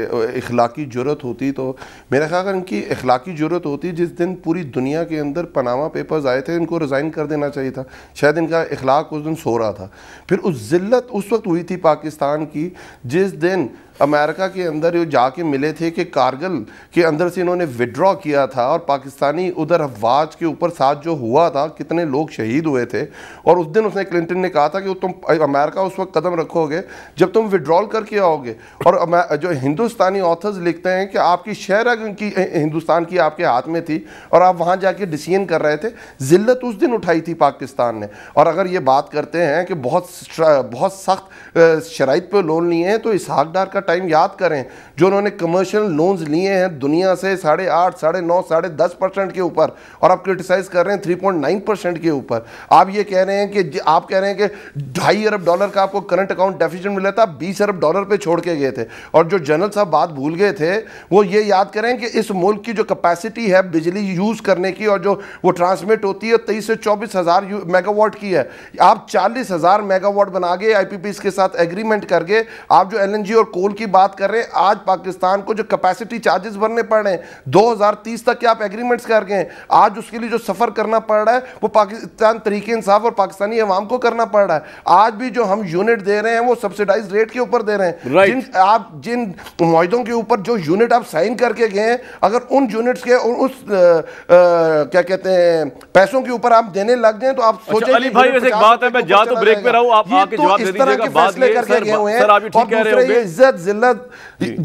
इखलाकी जरूरत होती तो मेरा ख्याल अगर इनकी इखलाकी जरूरत होती जिस दिन पूरी दुनिया के अंदर पनामा पेपर्स आए थे इनको रिज़ाइन कर देना चाहिए था शायद इनका इखलाक उस दिन सो रहा था फिर उस जिल्लत उस वक्त हुई थी पाकिस्तान की जिस दिन अमेरिका के अंदर जो जाके मिले थे कि कारगिल के अंदर से इन्होंने विड्रॉ किया था और पाकिस्तानी उधर अफवाज के ऊपर साथ जो हुआ था कितने लोग शहीद हुए थे और उस दिन उसने क्लिंटन ने कहा था कि तुम अमेरिका उस वक्त कदम रखोगे जब तुम विड्रॉल करके आओगे और जो हिंदुस्तानी ऑथर्स लिखते हैं कि आपकी शहर की हिंदुस्तान की आपके हाथ में थी और आप वहाँ जाके डिसीजन कर रहे थे जिल्लत उस दिन उठाई थी पाकिस्तान ने और अगर ये बात करते हैं कि बहुत बहुत सख्त शराइ पर लोन लिए हैं तो इसहाक डार का टाइम याद करें जो उन्होंने कमर्शियल लोन्स लिए हैं दुनिया से साढ़े आठ साढ़े नौ साढ़े दस परसेंट के ऊपर और आप क्रिटिसाइज कर रहे हैं थ्री पॉइंट नाइन परसेंट के ऊपर आप ये कह रहे हैं कि आप कह रहे हैं कि ढाई अरब डॉलर का आपको करंट अकाउंट डेफिशिएंट मिला था बीस अरब डॉलर पर छोड़ के गए थे और जो जनरल साहब बात भूल गए थे वो ये याद करें कि इस मुल्क की जो कैपेसिटी है बिजली यूज़ करने की और जो वो ट्रांसमिट होती है तेईस से चौबीस हज़ार मेगावाट की है आप चालीस हज़ार मेगावाट बना गए आई के साथ एग्रीमेंट करके आप जो एल और कोल की बात कर रहे हैं आज पाकिस्तान को जो कैपेसिटी चार्जेस भरने पड़ रहे हैं 2030 तक के आप एग्रीमेंट्स कर गए आज उसके लिए जो सफ़र करना पड़ रहा है वो पाकिस्तान तरीके इंसाफ और पाकिस्तानी अवाम को करना पड़ रहा है आज भी जो हम यूनिट दे रहे हैं वो सब्सिडाइज रेट के ऊपर दे रहे हैं जिन आप जिन माहों के ऊपर जो यूनिट आप साइन करके गए हैं अगर उन यूनिट्स के और उस क्या कहते हैं पैसों के ऊपर आप देने लग जाए तो आप सोचे बात है मैं जा तो ब्रेक पे रहा हूं आप आके जवाब दे दीजिएगा बात गए हुए हैं सर आप ठीक कह रहे होंगे इज्जत जिल्लत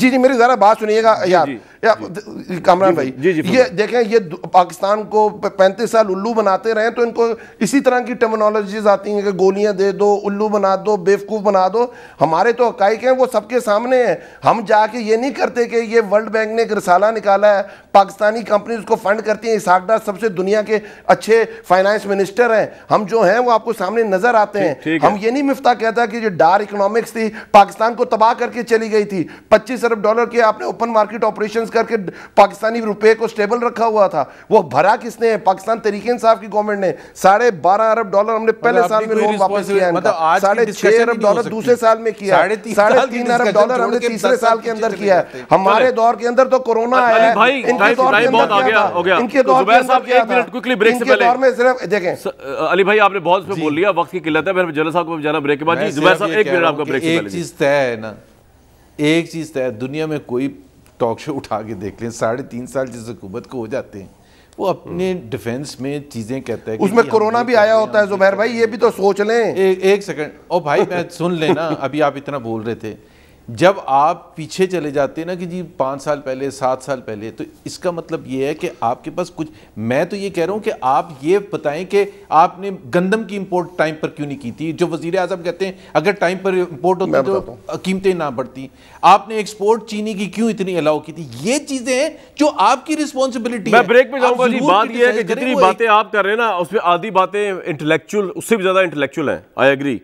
जी जी मेरी ज़रा बात सुनिएगा यार कामरान भाई जी, जी, ये देखें ये पाकिस्तान को पैंतीस साल उल्लू बनाते रहे तो इनको इसी तरह की टर्मिनोलॉजीज आती हैं कि गोलियां दे दो उल्लू बना दो बेवकूफ़ बना दो हमारे तो हकाइक हैं वो सबके सामने हैं हम जाके ये नहीं करते कि ये वर्ल्ड बैंक ने एक रसाला निकाला है पाकिस्तानी कंपनी उसको फंड करती हैं इसाकडार सबसे दुनिया के अच्छे फाइनेंस मिनिस्टर हैं हम जो हैं वो आपको सामने नजर आते हैं हम ये नहीं मिफ्ता कहता कि जो डार इकोनॉमिक्स थी पाकिस्तान को तबाह करके चली चली गई थी पच्चीस अरब डॉलर के आपने ओपन मार्केट ऑपरेशन करके पाकिस्तानी रुपये को स्टेबल रखा हुआ था वो भरा किसने है पाकिस्तान तरीके इंसाफ की गवर्नमेंट ने साढ़े बारह अरब डॉलर हमने पहले मतलब साल में लोन वापस किया मतलब साढ़े छह अरब डॉलर दूसरे साल में किया साढ़े तीन अरब डॉलर हमने तीसरे साल के अंदर किया हमारे दौर के अंदर तो कोरोना आया इनके दौर इनके तो दौर में सिर्फ देखें अली भाई आपने बहुत बोल लिया वक्त की किल्लत है फिर साहब को जाना ब्रेक के बाद जी साहब एक मिनट आपका ब्रेक चीज तय है ना एक चीज़ तय दुनिया में कोई टॉक शो उठा के देख लें साढ़े तीन साल जिस हुकूमत को हो जाते हैं वो अपने डिफेंस हम्म। में चीजें कहता है उसमें कोरोना भी आया होता है जुबैर भाई ये भी तो सोच लें एक, एक सेकंड ओ भाई मैं सुन लेना अभी आप इतना बोल रहे थे जब आप पीछे चले जाते हैं ना कि जी पाँच साल पहले सात साल पहले तो इसका मतलब ये है कि आपके पास कुछ मैं तो ये कह रहा हूँ कि आप ये बताएं कि आपने गंदम की इंपोर्ट टाइम पर क्यों नहीं की थी जो वजीर अजम कहते हैं अगर टाइम पर इम्पोर्ट होती तो कीमतें ना बढ़ती आपने एक्सपोर्ट चीनी की क्यों इतनी अलाउ की थी ये चीज़ें हैं जो आपकी रिस्पॉन्सिबिलिटी है ब्रेक में बात यह है कि जितनी बातें आप कर रहे हैं ना उसमें आधी बातें इंटलेक्चुअल उससे भी ज़्यादा इंटलेक्चुअल हैं आई एग्री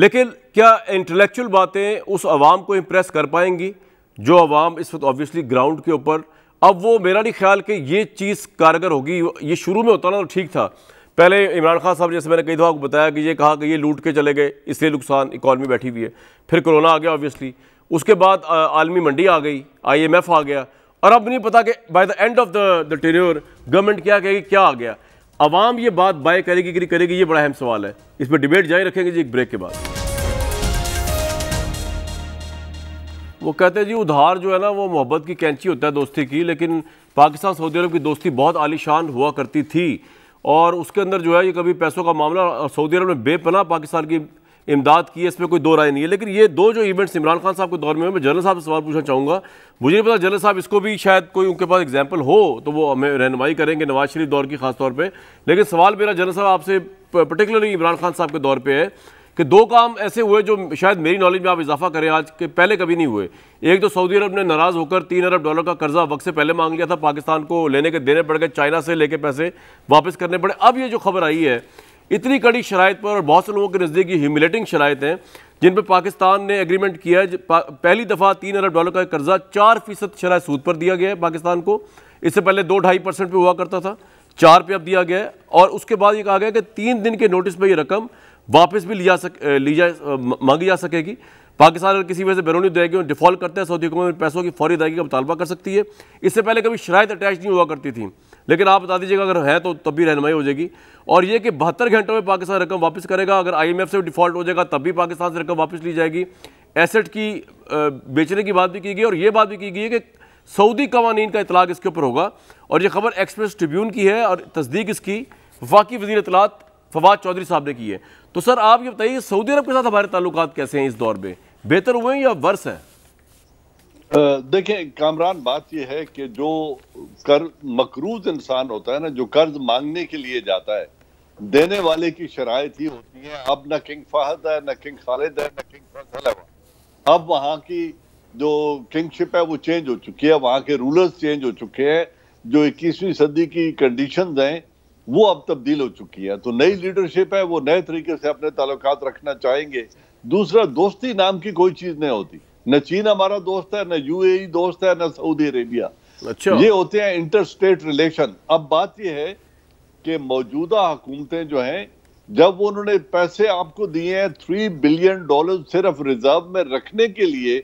लेकिन क्या इंटेलेक्चुअल बातें उस आवाम को इम्प्रेस कर पाएंगी जो आवाम इस वक्त ऑब्वियसली ग्राउंड के ऊपर अब वो मेरा नहीं ख्याल कि ये चीज़ कारगर होगी ये शुरू में होता ना तो ठीक था पहले इमरान खान साहब जैसे मैंने कई दफ़ा आपको बताया कि ये कहा कि ये लूट के चले गए इसलिए नुकसान इकॉनमी बैठी हुई है फिर कोरोना आ गया ऑब्वियसली उसके बाद आलमी मंडी आ गई आई एम एफ आ गया और अब नहीं पता कि by the end of the tenure government क्या कहेगी क्या आ गया आवाम ये बात बाय करेगी कि करेगी ये बड़ा अहम सवाल है इस पर डिबेट जारी रखेंगे जी एक ब्रेक के बाद वो कहते हैं जी उधार जो है ना वो मोहब्बत की कैंची होता है दोस्ती की लेकिन पाकिस्तान सऊदी अरब की दोस्ती बहुत आलिशान हुआ करती थी और उसके अंदर जो है ये कभी पैसों का मामला सऊदी अरब ने बेपना पाकिस्तान की इमदाद की है इसमें कोई दो राय नहीं है लेकिन ये दो जो इवेंट्स इमरान खान साहब के दौर में मैं जनरल साहब से सवाल पूछना चाहूँगा मुझे नहीं पता जनरल साहब इसको भी शायद कोई उनके पास एग्जाम्पल हो तो वो हमें रहनमाई करेंगे नवाज शरीफ दौर की खासतौर पर लेकिन सवाल मेरा जनरल साहब आपसे पर्टिकुलरली इमरान खान साहब के दौर पर है कि दो काम ऐसे हुए जो शायद मेरी नॉलेज में आप इजाफा करें आज के पहले कभी नहीं हुए एक तो सऊदी अरब ने नाराज़ होकर तीन अरब डॉलर का कर्जा वक्त से पहले मांग लिया था पाकिस्तान को लेने के देने पड़ गए चाइना से लेके पैसे वापस करने पड़े अब ये जो खबर आई है इतनी कड़ी शराइ पर और बहुत से लोगों के नज़दीक ये ह्यूमिलेटिंग शराइ हैं जिन पर पाकिस्तान ने एग्रीमेंट किया है पहली दफ़ा तीन अरब डॉलर का कर्जा चार फीसद शराय सूद पर दिया गया है पाकिस्तान को इससे पहले दो ढाई परसेंट पर हुआ करता था चार पे अब दिया गया है और उसके बाद ये कहा गया कि तीन दिन के नोटिस पर यह रकम वापस भी लिया सक ली जा मांगी जा सकेगी पाकिस्तान अगर किसी वजह से बैरूनी अदायगी में डिफॉल्ट करते हैं सऊदी हुकूमत में पैसों की फौरी अदायगी का मुतालबा कर सकती है इससे पहले कभी शराय अटैच नहीं हुआ करती थी लेकिन आप बता दीजिएगा अगर है तो तब भी रहनमई हो जाएगी और ये कि बहत्तर घंटों में पाकिस्तान रकम वापस करेगा अगर आईएमएफ से डिफॉल्ट हो जाएगा तब भी पाकिस्तान से रकम वापस ली जाएगी एसेट की बेचने की बात भी की गई और ये बात भी की गई है कि सऊदी कवानीन का इतलाक इसके ऊपर होगा और ये खबर एक्सप्रेस ट्रिब्यून की है और तस्दीक इसकी वफाकी वजी अतलात फवाद चौधरी साहब ने की है तो सर आप ये बताइए सऊदी अरब के साथ हमारे ताल्लुक कैसे हैं इस दौर में बेहतर हुए हैं या वर्स हैं देखें कामरान बात यह है कि जो कर मकरूज इंसान होता है ना जो कर्ज मांगने के लिए जाता है देने वाले की शराय ही होती है अब ना किंग फहद है ना किंग खालिद है ना किंग फैसल है अब वहाँ की जो किंगशिप है वो चेंज हो चुकी है वहाँ के रूलर्स चेंज हो चुके हैं जो इक्कीसवीं सदी की कंडीशन हैं वो अब तब्दील हो चुकी है तो नई लीडरशिप है वो नए तरीके से अपने ताल्लुक रखना चाहेंगे दूसरा दोस्ती नाम की कोई चीज़ नहीं होती न चीन हमारा दोस्त है न यूएई e दोस्त है न सऊदी अरेबिया अच्छा ये होते हैं इंटर स्टेट रिलेशन अब बात यह है कि मौजूदा हुकूमतें जो हैं जब उन्होंने पैसे आपको दिए हैं थ्री बिलियन डॉलर सिर्फ रिजर्व में रखने के लिए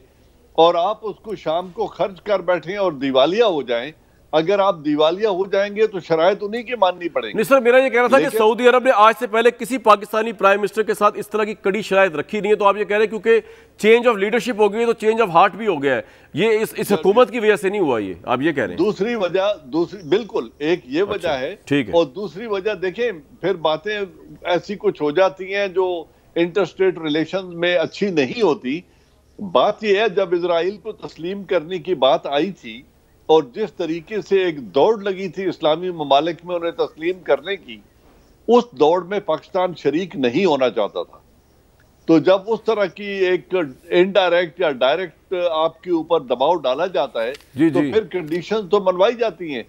और आप उसको शाम को खर्च कर बैठे और दिवालिया हो जाएं अगर आप दिवालिया हो जाएंगे तो शराय उन्हीं तो की माननी पड़ेगी सर मेरा ये कहना था कि सऊदी अरब ने आज से पहले किसी पाकिस्तानी प्राइम मिनिस्टर के साथ इस तरह की कड़ी शराय रखी नहीं है तो आप ये कह रहे हैं क्योंकि चेंज ऑफ लीडरशिप हो गई है तो चेंज ऑफ हार्ट भी हो गया है ये इस इस हुकूमत की वजह से नहीं हुआ ये आप ये कह रहे हैं दूसरी वजह दूसरी बिल्कुल एक ये अच्छा, वजह अच्छा, है ठीक है और दूसरी वजह देखें फिर बातें ऐसी कुछ हो जाती हैं जो इंटरस्टेट रिलेशन में अच्छी नहीं होती बात यह है जब इसराइल को तस्लीम करने की बात आई थी और जिस तरीके से एक दौड़ लगी थी इस्लामी ममालिक में उन्हें तस्लीम करने की उस दौड़ में पाकिस्तान शरीक नहीं होना चाहता था तो जब उस तरह की एक इनडायरेक्ट या डायरेक्ट आपके ऊपर दबाव डाला जाता है जी, तो जी. फिर कंडीशन तो मनवाई जाती हैं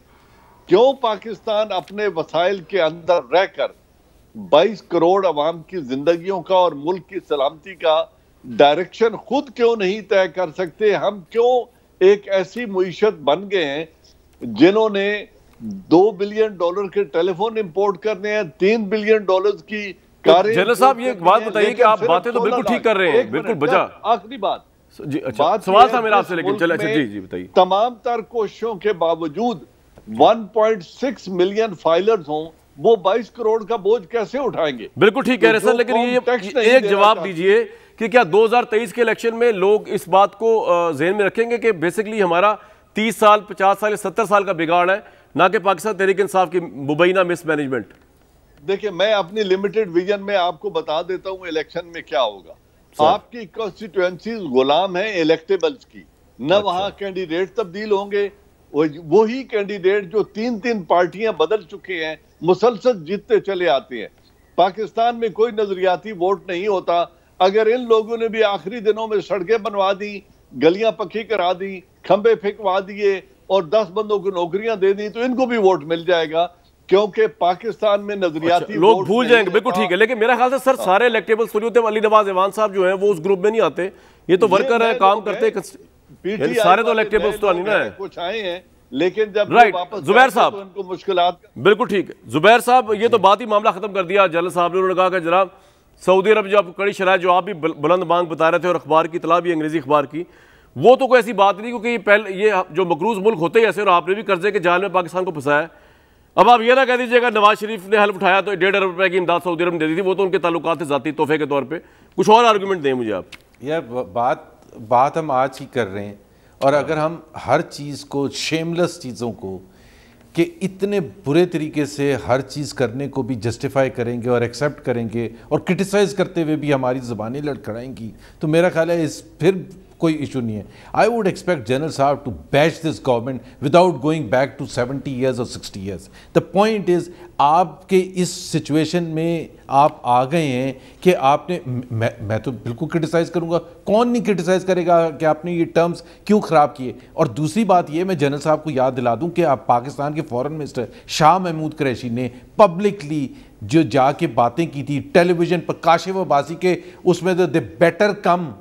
क्यों पाकिस्तान अपने वसाइल के अंदर रहकर 22 करोड़ अवाम की जिंदगियों का और मुल्क की सलामती का डायरेक्शन खुद क्यों नहीं तय कर सकते हम क्यों एक ऐसी मीशत बन गए हैं जिन्होंने दो बिलियन डॉलर के टेलीफोन इंपोर्ट करने हैं तीन बिलियन डॉलर की तो कारें जनरल साहब ये एक बात बताइए कि आप बातें तो बिल्कुल ठीक कर रहे हैं बिल्कुल बजा आखिरी बात जी अच्छा बात सवाल था मेरा आपसे लेकिन चले अच्छा जी जी बताइए तमाम तर कोशिशों के बावजूद 1.6 मिलियन फाइलर्स हों वो 22 करोड़ का बोझ कैसे उठाएंगे बिल्कुल ठीक कह तो रहे सर लेकिन ये एक जवाब दीजिए कि क्या 2023 के इलेक्शन में लोग इस बात को जहन में रखेंगे कि बेसिकली हमारा 30 साल 50 साल या 70 साल का बिगाड़ है ना कि पाकिस्तान तहरीक इंसाफ की मुबैना मिसमैनेजमेंट देखिए मैं अपनी लिमिटेड विजन में आपको बता देता हूँ इलेक्शन में क्या होगा Sir. आपकी कॉन्स्टिट्यूएंसीज गुलाम है इलेक्टेबल्स की न वहां कैंडिडेट तब्दील होंगे वही कैंडिडेट जो तीन तीन पार्टियां बदल चुके हैं मुसलसल जीतते चले आते हैं पाकिस्तान में कोई नजरियाती वोट नहीं होता अगर इन लोगों ने भी आखिरी दिनों में सड़कें बनवा दी गलियां पक्की करा दी खंबे फेंकवा दिए और दस बंदों को नौकरियां दे दी तो इनको भी वोट मिल जाएगा क्योंकि पाकिस्तान में नजरिया अच्छा, लोग भूल जाएंगे बिल्कुल ठीक है लेकिन मेरा ख्याल से सर हाँ। सारे इलेक्टेबल सुनियोते अली नवाज ईवान साहब जो है वो उस ग्रुप में नहीं आते ये तो वर्कर है तो काम करते सारे तो इलेक्टेबल्स तो नहीं ना है कुछ आए हैं लेकिन जब राइट जुबैर साहब तो मुश्किल बिल्कुल ठीक है जुबैर साहब ये तो बात ही मामला खत्म कर दिया जनरल साहब ने उन्होंने कहा कि जनाब सऊदी अरब जो आप कड़ी शराय जो आप भी बुलंद मांग बता रहे थे और अखबार की तलाब भी अंग्रेज़ी अखबार की वो तो कोई ऐसी बात नहीं क्योंकि ये पहले ये जो मकरूज मुल्क होते ही ऐसे और आपने भी कर्जे के जाल में पाकिस्तान को फंसाया अब आप ये ना कह दीजिएगा नवाज शरीफ ने हल्फ उठाया तो डेढ़ अरब रुपए की इमदाद सऊदी अरब ने दे दी थी वो तो उनके तल्लु थे ज़ाती तोहफे के तौर पर कुछ और आर्गूमेंट दें मुझे आप यह बात बात हम आज ही कर रहे हैं और अगर हम हर चीज़ को शेमलेस चीज़ों को कि इतने बुरे तरीके से हर चीज़ करने को भी जस्टिफाई करेंगे और एक्सेप्ट करेंगे और क्रिटिसाइज़ करते हुए भी हमारी ज़बानें लड़खड़ाएंगी तो मेरा ख्याल है इस फिर कोई इशू नहीं है आई वुड एक्सपेक्ट जनरल साहब to batch this government without going back to seventy years और sixty years the point is आपके इस सिचुएशन में आप आ गए हैं कि आपने मैं, मैं तो बिल्कुल क्रिटिसाइज़ करूंगा कौन नहीं क्रिटिसाइज़ करेगा कि आपने ये टर्म्स क्यों ख़राब किए और दूसरी बात ये मैं जनरल साहब को याद दिला दूं कि आप पाकिस्तान के फॉरेन मिनिस्टर शाह महमूद कुरैशी ने पब्लिकली जो जाके बातें की थी टेलीविज़न पर काशिफ अबासी के उसमें the better come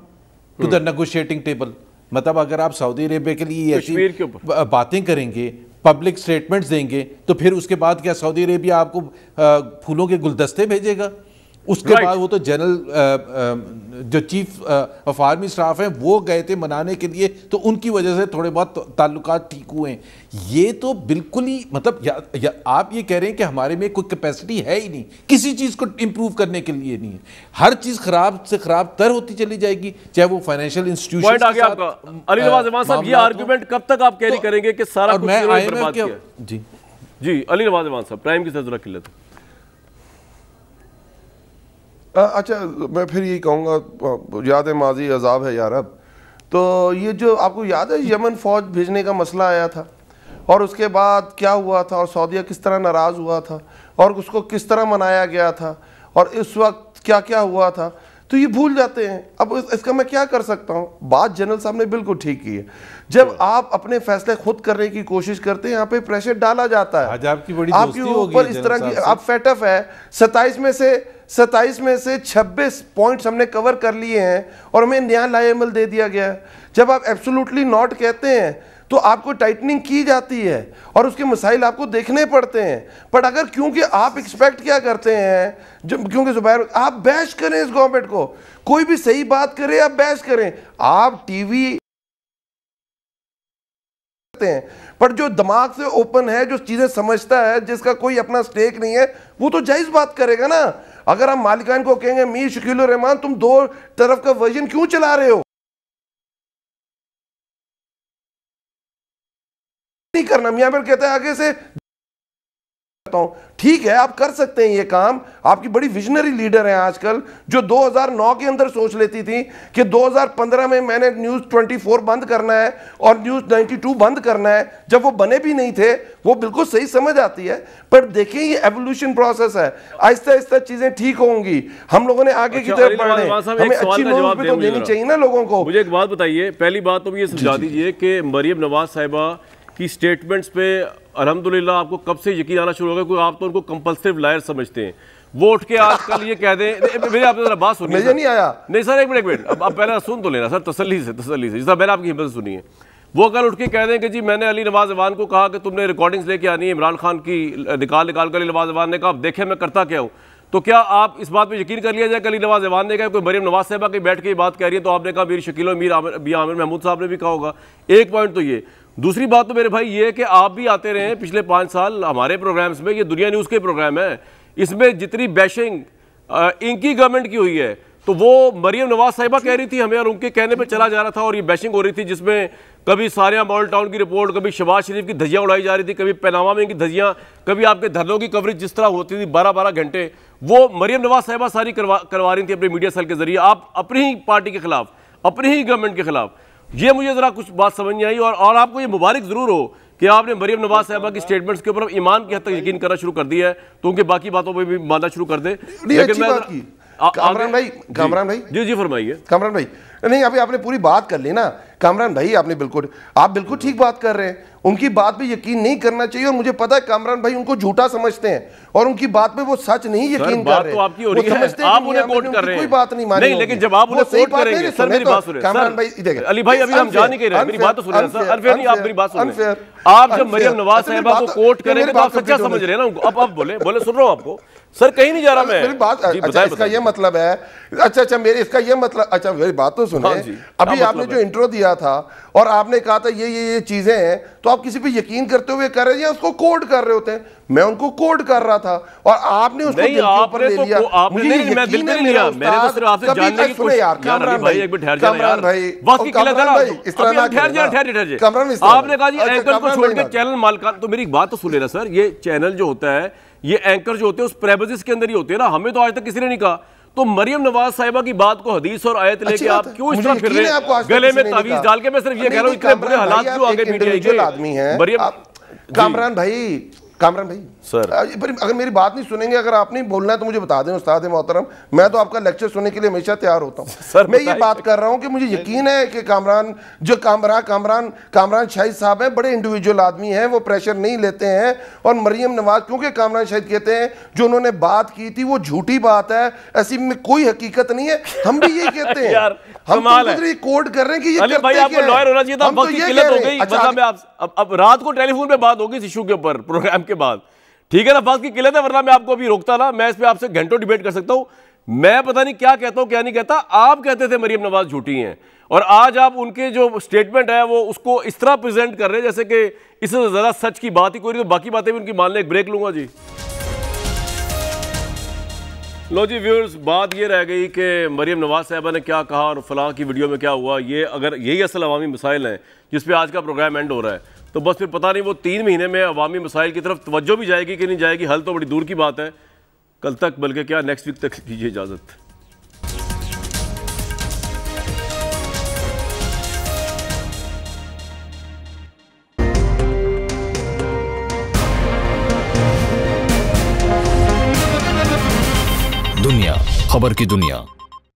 to the negotiating table मतलब अगर आप सऊदी अरेबिया के लिए ऐसी बातें करेंगे पब्लिक स्टेटमेंट्स देंगे तो फिर उसके बाद क्या सऊदी अरेबिया आपको फूलों के गुलदस्ते भेजेगा उसके right. बाद वो तो जनरल जो चीफ ऑफ आर्मी स्टाफ हैं वो गए थे मनाने के लिए तो उनकी वजह से थोड़े बहुत तो ताल्लुक ठीक हुए हैं ये तो बिल्कुल ही मतलब या, या आप ये कह रहे हैं कि हमारे में कोई कैपेसिटी है ही नहीं किसी चीज़ को इम्प्रूव करने के लिए नहीं है हर चीज़ खराब से खराब तर होती चली जाएगी चाहे वो फाइनेंशियल इंस्टीट्यूशन ये आर्ग्यूमेंट तो- कब तक आप कैरी तो- करेंगे जी जी अली नवाज साहब प्राइम की सजा किल्लत अच्छा मैं फिर यही कहूँगा याद है माजी अजाब है यार अब तो ये जो आपको याद है यमन फ़ौज भेजने का मसला आया था और उसके बाद क्या हुआ था और सऊदिया किस तरह नाराज़ हुआ था और उसको किस तरह मनाया गया था और इस वक्त क्या क्या हुआ था तो ये भूल जाते हैं अब इसका मैं क्या कर सकता हूँ बात जनरल साहब ने बिल्कुल ठीक की है जब तो- आप अपने फैसले खुद करने की कोशिश करते हैं यहाँ पे प्रेशर डाला जाता है आज आपकी बड़ी आपके ऊपर इस तरह की आप फेटअप है सताइस में से सत्ताईस में से 26 पॉइंट्स हमने कवर कर लिए हैं और हमें नया लाइमल दे दिया गया जब आप एब्सोलूटली नॉट कहते हैं तो आपको टाइटनिंग की जाती है और उसके मसाइल आपको देखने पड़ते हैं बट अगर क्योंकि आप एक्सपेक्ट क्या करते हैं जब क्योंकि जुबैर आप बैश करें इस गवर्नमेंट को कोई भी सही बात करे आप बैश करें आप टीवी करते हैं पर जो दिमाग से ओपन है जो चीज़ें समझता है जिसका कोई अपना स्टेक नहीं है वो तो जायज़ बात करेगा ना अगर हम मालिकान को कहेंगे मीर शकील रहमान तुम दो तरफ का वर्जन क्यों चला रहे हो नहीं करना मियाँ पर कहता है आगे से करता हूं ठीक है आप कर सकते हैं ये काम आपकी बड़ी विजनरी लीडर हैं आजकल जो 2009 के अंदर सोच लेती थी कि 2015 में मैंने न्यूज़ 24 बंद करना है और न्यूज़ 92 बंद करना है जब वो बने भी नहीं थे वो बिल्कुल सही समझ आती है पर देखें ये एवोल्यूशन प्रोसेस है आहिस्ता आहिस्ता चीज़ें ठीक होंगी हम लोगों ने आगे की अच्छा, तरफ बढ़ने हमें अच्छी न्यूज़ तो देनी चाहिए ना लोगों को मुझे एक बात बताइए पहली बात तो ये समझा दीजिए कि मरियम नवाज साहिबा की स्टेटमेंट्स पे अलहमदिल्ला आपको कब से यकीन आना शुरू होगा क्योंकि आप तो उनको कंपल्सिव लायर समझते हैं वो उठ के आज कल ये कह दें मेरी आपने जरा बात सुनी मुझे नहीं आया नहीं सर एक मिनट एक मिनट अब, आप पहले सुन तो लेना सर तसली से तसली से जिस मैंने आपकी हिम्मत सुनी है वो कल उठ के कह दें कि जी मैंने अली नवाज जवान को कहा कि तुमने रिकॉर्डिंग्स लेके आनी है इमरान खान की निकाल निकाल कर अली नवाज जवान ने कहा अब देखें मैं करता क्या हूँ तो क्या आप इस बात पे यकीन कर लिया जाए कि अली नवाज जवान ने कहा कोई मरीम नवाज साहबा की बैठ के बात कह रही है तो आपने कहा मीर शकील और मीर आमिर आमिर महमूद साहब ने भी कहा होगा एक पॉइंट तो ये दूसरी बात तो मेरे भाई ये है कि आप भी आते रहे हैं पिछले पाँच साल हमारे प्रोग्राम्स में ये दुनिया न्यूज़ के प्रोग्राम है इसमें जितनी बैशिंग इनकी गवर्नमेंट की हुई है तो वो मरियम नवाज साहिबा कह रही थी हमें और उनके कहने पे चला जा रहा था और ये बैशिंग हो रही थी जिसमें कभी सारिया मॉडल टाउन की रिपोर्ट कभी शबाज शरीफ की धजियाँ उड़ाई जा रही थी कभी पैनामा में इनकी धजियाँ कभी आपके धरनों की कवरेज जिस तरह होती थी बारह बारह घंटे वो मरियम नवाज साहिबा सारी करवा करवा रही थी अपने मीडिया सेल के जरिए आप अपनी ही पार्टी के खिलाफ अपनी ही गवर्नमेंट के खिलाफ ये मुझे ज़रा कुछ बात समझ नहीं आई और, और आपको ये मुबारक ज़रूर हो कि आपने मरीम नवाज साहबा की स्टेटमेंट्स के ऊपर ईमान की हद तक यकीन करना शुरू कर दिया है तो उनके बाकी बातों पर भी मानना शुरू कर दे लेकिन मैं कामरान भाई कामरान भाई जी जी फरमाइए कामरान भाई नहीं अभी आपने पूरी बात कर ली ना कामरान भाई आपने बिल्कुल आप बिल्कुल ठीक बात कर रहे हैं उनकी बात पे यकीन नहीं करना चाहिए और मुझे पता है कामरान भाई उनको झूठा समझते हैं और उनकी बात पे वो सच नहीं यकीन कर रहे तो हैं कोई बात नहीं मानी लेकिन जब आप सर तो बात कामरान भाई अली भाई अभी हम नहीं तो आप जब मरियम नवाज को करेंगे तो आप सच्चा समझ रहे हैं ना अब अब बोले बोले सुन रहा हूं आपको सर कहीं नहीं जा रहा मैं बात अच्छा इसका ये मतलब है अच्छा अच्छा मेरे इसका ये मतलब अच्छा मेरी बात तो सुने हाँ अभी मतलब आपने जो इंट्रो दिया किया था और आपने कहा था ये ये ये चीज़ें हैं तो आप किसी पे यकीन करते हुए कर रहे हैं या उसको कोड कर रहे होते हैं मैं उनको कोड कर रहा था और आपने उसको नहीं, आपने तो लिया। आपने नहीं, मैं बिल्कुल नहीं लिया मैंने तो सिर्फ आपसे जानने की कोशिश यार भाई एक वक्त की किल्लत है इस तरह ना ठहर ठहर आपने कहा जी एंकर अच्छा, को छोड़ के चैनल तो मेरी बात तो सुन लेना सर ये चैनल जो होता है ये एंकर जो होते हैं उस प्रेबसिस के अंदर ही होते हैं ना हमें तो आज तक किसी ने नहीं कहा तो मरियम नवाज साहिबा की बात को हदीस और आयत लेके आप क्यों इस तरह फिर रहे गले में तावीज डाल के मैं सिर्फ ये कह रहा हूँ इतने बुरे हालात क्यों आगे मीडिया आदमी है मरियम कामरान भाई कामरान भाई सर पर अगर मेरी बात नहीं सुनेंगे अगर आपने बोलना है तो मुझे बता दें उस्ताद मोहतरम मैं तो आपका लेक्चर सुनने के लिए हमेशा तैयार होता हूँ सर मैं ये बात कर रहा हूँ कि मुझे यकीन है कि कामरान जो कामरान कामरान कामरान शाहिद साहब हैं बड़े इंडिविजुअल आदमी हैं वो प्रेशर नहीं लेते हैं और मरीम नवाज क्योंकि कामरान शाहिद कहते हैं जो उन्होंने बात की थी वो झूठी बात है ऐसी में कोई हकीकत नहीं है हम भी यही कहते हैं हम तो कोर्ट कर रहे हैं कि ये करते लॉयर होना चाहिए था तो अच्छा, मतलब अब रात को टेलीफोन पे बात होगी इस इशू के ऊपर प्रोग्राम के बाद ठीक है ना फास्ट की किल्लत है वरना मैं आपको अभी रोकता ना मैं इस पर आपसे घंटों डिबेट कर सकता हूं मैं पता नहीं क्या कहता हूँ क्या नहीं कहता आप कहते थे मरीम नवाज झूठी हैं और आज आप उनके जो स्टेटमेंट है वो उसको इस तरह प्रेजेंट कर रहे हैं जैसे कि इससे ज़्यादा सच की बात ही कोई नहीं तो बाकी बातें भी उनकी मान लें एक ब्रेक लूंगा जी लो जी व्यूअर्स बात ये रह गई कि मरीम नवाज साहबा ने क्या कहा और फलाह की वीडियो में क्या हुआ ये अगर यही असल अवामी मिसाइल हैं जिसपे आज का प्रोग्राम एंड हो रहा है तो बस फिर पता नहीं वो तीन महीने में अवामी मसाइल की तरफ तवज्जो भी जाएगी कि नहीं जाएगी हल तो बड़ी दूर की बात है कल तक बल्कि क्या नेक्स्ट वीक तक दीजिए इजाज़त दुनिया खबर की दुनिया